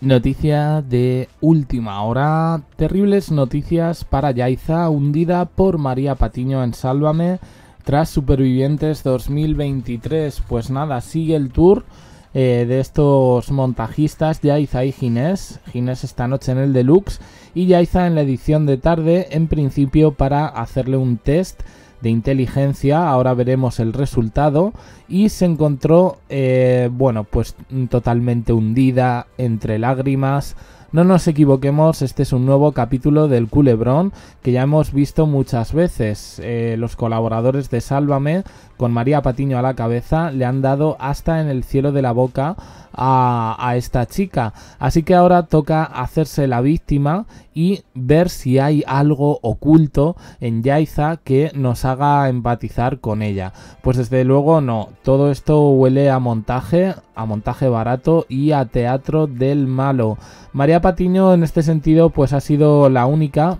Noticia de última hora. Terribles noticias para Yaiza, hundida por María Patiño en Sálvame tras Supervivientes 2023. Pues nada, sigue el tour eh, de estos montajistas, Yaiza y Ginés. Ginés esta noche en el deluxe y Yaiza en la edición de tarde, en principio para hacerle un test de inteligencia, ahora veremos el resultado, y se encontró, eh, bueno, pues totalmente hundida entre lágrimas, no nos equivoquemos, este es un nuevo capítulo del culebrón que ya hemos visto muchas veces. Eh, los colaboradores de Sálvame, con María Patiño a la cabeza, le han dado hasta en el cielo de la boca a, a esta chica. Así que ahora toca hacerse la víctima y ver si hay algo oculto en Yaiza que nos haga empatizar con ella. Pues desde luego no, todo esto huele a montaje, a montaje barato y a teatro del malo. María Patiño en este sentido pues ha sido la única,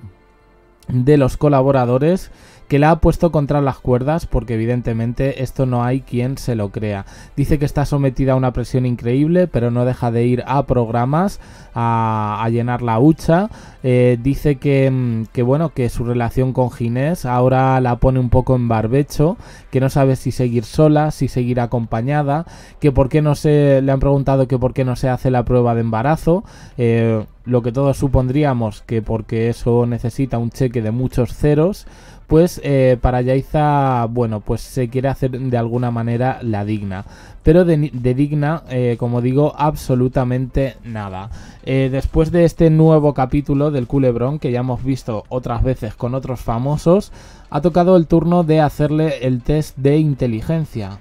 de los colaboradores que la ha puesto contra las cuerdas porque evidentemente esto no hay quien se lo crea. Dice que está sometida a una presión increíble pero no deja de ir a programas a, llenar la hucha. Eh, dice que, mm, que, bueno, que su relación con Ginés ahora la pone un poco en barbecho, que no sabe si seguir sola, si seguir acompañada, que por qué no se, le han preguntado que por qué no se hace la prueba de embarazo. Eh, lo que todos supondríamos que porque eso necesita un cheque de muchos ceros, pues eh, para Yaiza, bueno, pues se quiere hacer de alguna manera la digna. Pero de, digna, eh, como digo, absolutamente nada. Eh, después de este nuevo capítulo del culebrón, que ya hemos visto otras veces con otros famosos, ha tocado el turno de hacerle el test de inteligencia.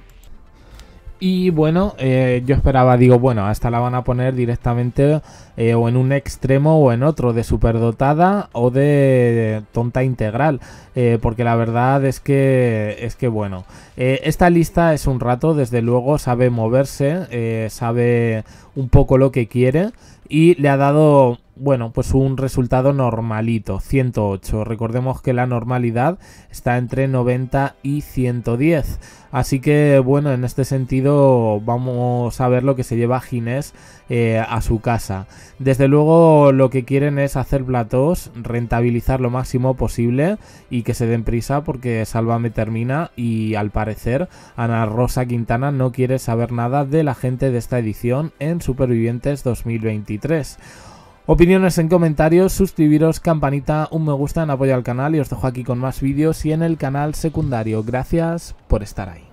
Y bueno, eh, yo esperaba, digo, bueno, hasta la van a poner directamente eh, o en un extremo o en otro, de superdotada o de tonta integral. Eh, porque la verdad es que, es que bueno, esta lista es un rato, desde luego, sabe moverse, sabe un poco lo que quiere y le ha dado bueno, pues un resultado normalito, 108. Recordemos que la normalidad está entre 90 y 110. Así que, bueno, en este sentido vamos a ver lo que se lleva Ginés eh, a su casa. Desde luego lo que quieren es hacer platos, rentabilizar lo máximo posible y que se den prisa porque Sálvame termina y al parecer Ana Rosa Quintana no quiere saber nada de la gente de esta edición en Supervivientes 2023. Opiniones en comentarios, suscribiros, campanita, un me gusta en apoyo al canal y os dejo aquí con más vídeos y en el canal secundario. Gracias por estar ahí.